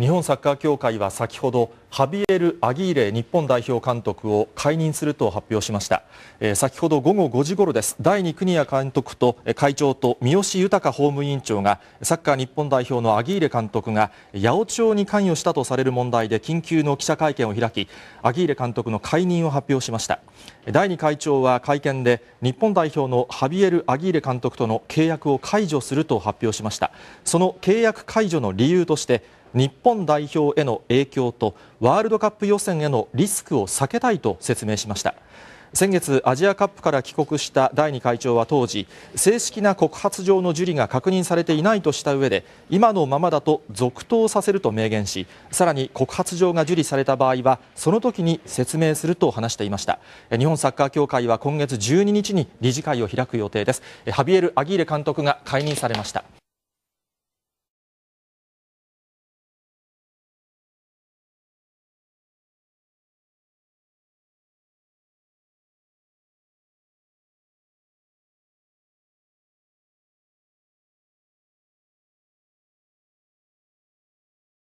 日本サッカー協会は先ほど、ハビエル・アギーレ日本代表監督を解任すると発表しました。えー、先ほど午後5時頃です。第2国谷監督と会長と三好豊法務委員長が、サッカー日本代表のアギーレ監督が、八百長に関与したとされる問題で緊急の記者会見を開き、アギーレ監督の解任を発表しました。第2会長は会見で、日本代表のハビエル・アギーレ監督との契約を解除すると発表しました。その契約解除の理由として、日本代表への影響と、ワールドカップ予選へのリスクを避けたいと説明しました。先月、アジアカップから帰国した第2会長は当時、正式な告発状の受理が確認されていないとした上で、今のままだと続投させると明言し、さらに告発状が受理された場合は、その時に説明すると話していました。日本サッカー協会は今月12日に理事会を開く予定です。ハビエル・アギーレ監督が解任されました。